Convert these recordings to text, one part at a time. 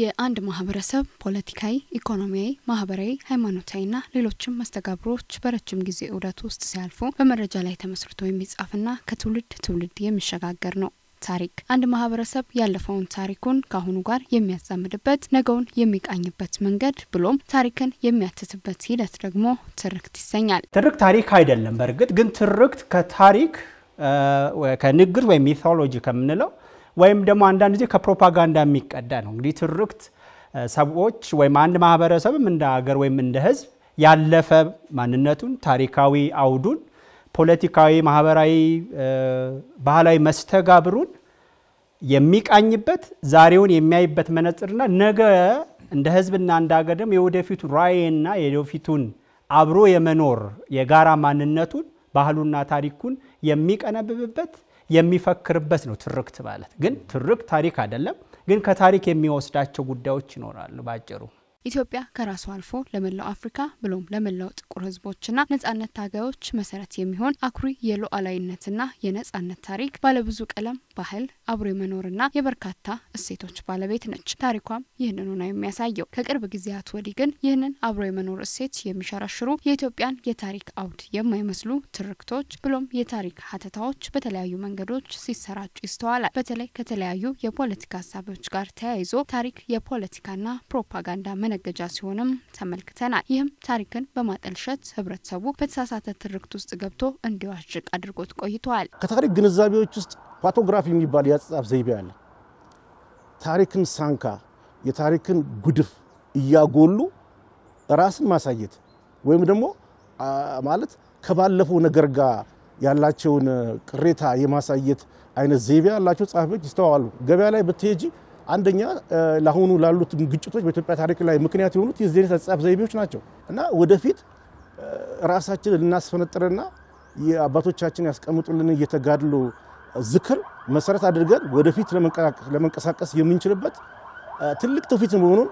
የአንድ ማህበረሰብ ፖለቲካዊ፣ ኢኮኖሚያዊ፣ ማህበራዊ፣ ሃይማኖታዊና ሌሎችም መስተጋብሮች በረጅም ጊዜ እውደት ውስጥ ሲያልፉ በመረጃ ላይ ተመስርቶ የሚጻፍና ከትውልድ ትውልድ የሚሸጋገር ነው። ታሪክ አንድ ማህበረሰብ ያለፈውን ታሪኩን ከአሁኑ ጋር የሚያዛምድበት ነገውን የሚቃኝበት መንገድ ብሎም ታሪክን የሚያትትበት ሂደት ደግሞ ትርክት ይሰኛል። ትርክት ታሪክ አይደለም። በእርግጥ ግን ትርክት ከታሪክ ከንግር ወይም ሚቶሎጂ ከምንለው ወይም ደግሞ አንዳንድ ጊዜ ከፕሮፓጋንዳ የሚቀዳ ነው። እንግዲህ ትርክት ሰዎች ወይም አንድ ማህበረሰብም እንደ ሀገር ወይም እንደ ህዝብ ያለፈ ማንነቱን፣ ታሪካዊ አውዱን፣ ፖለቲካዊ፣ ማህበራዊ፣ ባህላዊ መስተጋብሩን የሚቃኝበት ዛሬውን የሚያይበት መነጽርና ነገ እንደ ህዝብና እንደ ሀገር ደግሞ የወደፊቱ ራዕይና የወደፊቱን አብሮ የመኖር የጋራ ማንነቱን ባህሉና ታሪኩን የሚቀነብብበት የሚፈክርበት ነው። ትርክት ማለት ግን ትርክት ታሪክ አይደለም፣ ግን ከታሪክ የሚወስዳቸው ጉዳዮች ይኖራሉ ባጭሩ ኢትዮጵያ ከራሷ አልፎ ለመላው አፍሪካ ብሎም ለመላው ጥቁር ህዝቦችና ነጻነት ታጋዮች መሰረት የሚሆን አኩሪ የሉዓላዊነትና የነጻነት ታሪክ ባለብዙ ቀለም ባህል፣ አብሮ የመኖርና የበርካታ እሴቶች ባለቤት ነች። ታሪኳም ይህንኑ ነው የሚያሳየው። ከቅርብ ጊዜያት ወዲህ ግን ይህንን አብሮ የመኖር እሴት የሚሸራሽሩ የኢትዮጵያን የታሪክ አውድ የማይመስሉ ትርክቶች ብሎም የታሪክ ሀተታዎች በተለያዩ መንገዶች ሲሰራጩ ይስተዋላል። በተለይ ከተለያዩ የፖለቲካ ሀሳቢዎች ጋር ተያይዞ ታሪክ የፖለቲካና ፕሮፓጋንዳ መነገጃ ሲሆንም ተመልክተናል። ይህም ታሪክን በማጠልሸት ህብረተሰቡ በተሳሳተ ትርክት ውስጥ ገብቶ እንዲዋሽቅ አድርጎት ቆይተዋል። ከታሪክ ግንዛቤዎች ውስጥ ፓቶግራፊ የሚባል የአጻጻፍ ዘይቤ አለ። ታሪክን ሳንካ የታሪክን ጉድፍ እያጎሉ ራስን ማሳየት ወይም ደግሞ ማለት ከባለፈው ነገር ጋር ያላቸውን ቅሬታ የማሳየት አይነት ዘይቤ ያላቸው ጸሐፊዎች ይስተዋሉ። ገበያ ላይ ብትሄጂ አንደኛ ለአሁኑ ላሉት ግጭቶች በኢትዮጵያ ታሪክ ላይ ምክንያት የሆኑት የዚህ አይነት አጻጻፍ ዘይቤዎች ናቸው እና ወደፊት ራሳችን ልናስፈነጥርና የአባቶቻችን ያስቀምጡልን እየተጋድሎ ዝክር መሰረት አድርገን ወደፊት ለመንቀሳቀስ የምንችልበት ትልቅ ትውፊት መሆኑን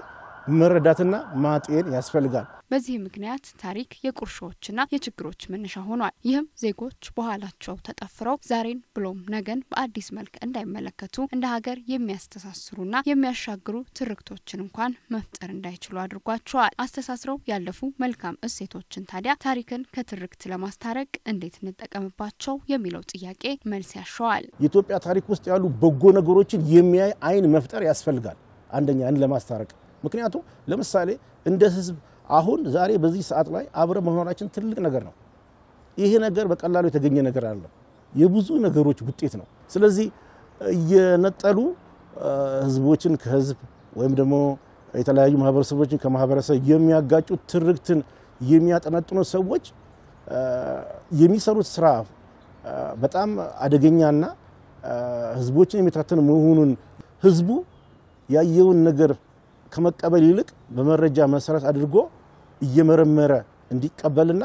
መረዳትና ማጤን ያስፈልጋል። በዚህ ምክንያት ታሪክ የቁርሾዎችና የችግሮች መነሻ ሆኗል። ይህም ዜጎች በኋላቸው ተጠፍረው ዛሬን ብሎም ነገን በአዲስ መልክ እንዳይመለከቱ እንደ ሀገር የሚያስተሳስሩና የሚያሻግሩ ትርክቶችን እንኳን መፍጠር እንዳይችሉ አድርጓቸዋል። አስተሳስረው ያለፉ መልካም እሴቶችን ታዲያ ታሪክን ከትርክት ለማስታረቅ እንዴት እንጠቀምባቸው የሚለው ጥያቄ መልስ ያሸዋል። የኢትዮጵያ ታሪክ ውስጥ ያሉ በጎ ነገሮችን የሚያይ አይን መፍጠር ያስፈልጋል። አንደኛ ለማስታረቅ ምክንያቱም ለምሳሌ እንደ ህዝብ አሁን ዛሬ በዚህ ሰዓት ላይ አብረ መኖራችን ትልቅ ነገር ነው። ይሄ ነገር በቀላሉ የተገኘ ነገር አለ፣ የብዙ ነገሮች ውጤት ነው። ስለዚህ እየነጠሉ ህዝቦችን ከህዝብ ወይም ደግሞ የተለያዩ ማህበረሰቦችን ከማህበረሰብ የሚያጋጩ ትርክትን የሚያጠነጥኑ ሰዎች የሚሰሩት ስራ በጣም አደገኛና ህዝቦችን የሚታተን መሆኑን ህዝቡ ያየውን ነገር ከመቀበል ይልቅ በመረጃ መሰረት አድርጎ እየመረመረ እንዲቀበልና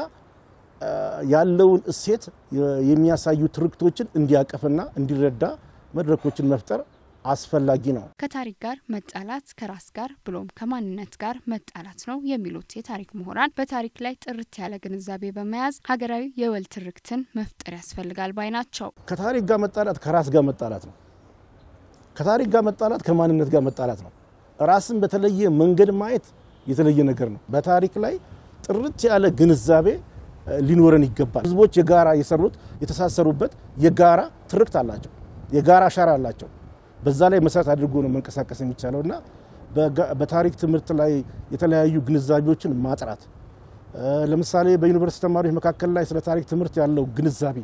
ያለውን እሴት የሚያሳዩ ትርክቶችን እንዲያቀፍና እንዲረዳ መድረኮችን መፍጠር አስፈላጊ ነው። ከታሪክ ጋር መጣላት ከራስ ጋር ብሎም ከማንነት ጋር መጣላት ነው የሚሉት የታሪክ ምሁራን በታሪክ ላይ ጥርት ያለ ግንዛቤ በመያዝ ሀገራዊ የወል ትርክትን መፍጠር ያስፈልጋል ባይ ናቸው። ከታሪክ ጋር መጣላት ከራስ ጋር መጣላት ነው። ከታሪክ ጋር መጣላት ከማንነት ጋር መጣላት ነው። ራስን በተለየ መንገድ ማየት የተለየ ነገር ነው። በታሪክ ላይ ጥርት ያለ ግንዛቤ ሊኖረን ይገባል። ህዝቦች የጋራ የሰሩት የተሳሰሩበት የጋራ ትርክት አላቸው፣ የጋራ አሻራ አላቸው። በዛ ላይ መሰረት አድርጎ ነው መንቀሳቀስ የሚቻለው እና በታሪክ ትምህርት ላይ የተለያዩ ግንዛቤዎችን ማጥራት ለምሳሌ በዩኒቨርስቲ ተማሪዎች መካከል ላይ ስለ ታሪክ ትምህርት ያለው ግንዛቤ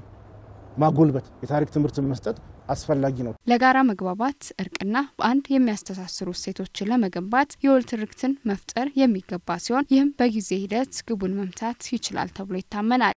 ማጎልበት የታሪክ ትምህርትን መስጠት አስፈላጊ ነው። ለጋራ መግባባት እርቅና በአንድ የሚያስተሳስሩ እሴቶችን ለመገንባት የወል ትርክትን መፍጠር የሚገባ ሲሆን ይህም በጊዜ ሂደት ግቡን መምታት ይችላል ተብሎ ይታመናል።